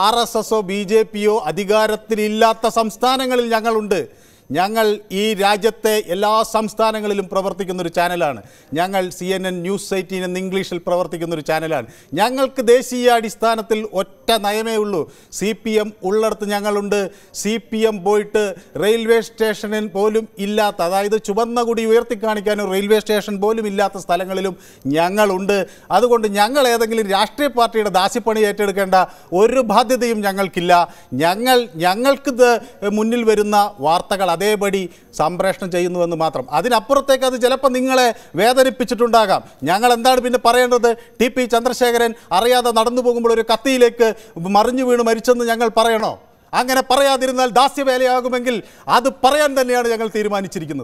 R S എസോ B J പിയോ അധികാരത്തിലില്ലാത്ത സംസ്ഥാനങ്ങളിൽ ഞങ്ങളുണ്ട് ഞങ്ങൾ ഈ രാജ്യത്തെ എല്ലാ സംസ്ഥാനങ്ങളിലും പ്രവർത്തിക്കുന്ന ഒരു ചാനലാണ് ഞങ്ങൾ C N N news eighteen എന്ന ഇംഗ്ലീഷിൽ പ്രവർത്തിക്കുന്ന ഒരു ചാനലാണ് ഞങ്ങൾക്ക് ദേശീയ അടിസ്ഥാനത്തിൽ ഒറ്റ നയമേ ഉള്ളൂ സി പി എം ഉള്ളിടത്ത് ഞങ്ങളുണ്ട് സി പി എം പോയിട്ട് റെയിൽവേ സ്റ്റേഷനിൽ പോലും ഇല്ലാത്ത അതായത് ചുവന്ന കുടി ഉയർത്തിക്കാണിക്കാനും റെയിൽവേ സ്റ്റേഷൻ പോലും ഇല്ലാത്ത സ്ഥലങ്ങളിലും ഞങ്ങളുണ്ട് അതുകൊണ്ട് ഞങ്ങൾ ഏതെങ്കിലും രാഷ്ട്രീയ പാർട്ടിയുടെ ദാസിപ്പണി ഏറ്റെടുക്കേണ്ട ഒരു ബാധ്യതയും ഞങ്ങൾക്കില്ല ഞങ്ങൾ ഞങ്ങൾക്ക് മുന്നിൽ വരുന്ന വാർത്തകൾ അതേപടി സംപ്രേഷണം ചെയ്യുന്നുവെന്ന് മാത്രം അതിനപ്പുറത്തേക്ക് അത് ചിലപ്പോൾ നിങ്ങളെ വേദനിപ്പിച്ചിട്ടുണ്ടാകാം ഞങ്ങൾ എന്താണ് പിന്നെ പറയേണ്ടത് ടി പി ചന്ദ്രശേഖരൻ അറിയാതെ നടന്നു പോകുമ്പോൾ ഒരു കത്തിയിലേക്ക് മറിഞ്ഞു വീണ് മരിച്ചെന്ന് ഞങ്ങൾ പറയണോ അങ്ങനെ പറയാതിരുന്നാൽ ദാസ്യവേലയാകുമെങ്കിൽ അത് പറയാൻ തന്നെയാണ് ഞങ്ങൾ തീരുമാനിച്ചിരിക്കുന്നത്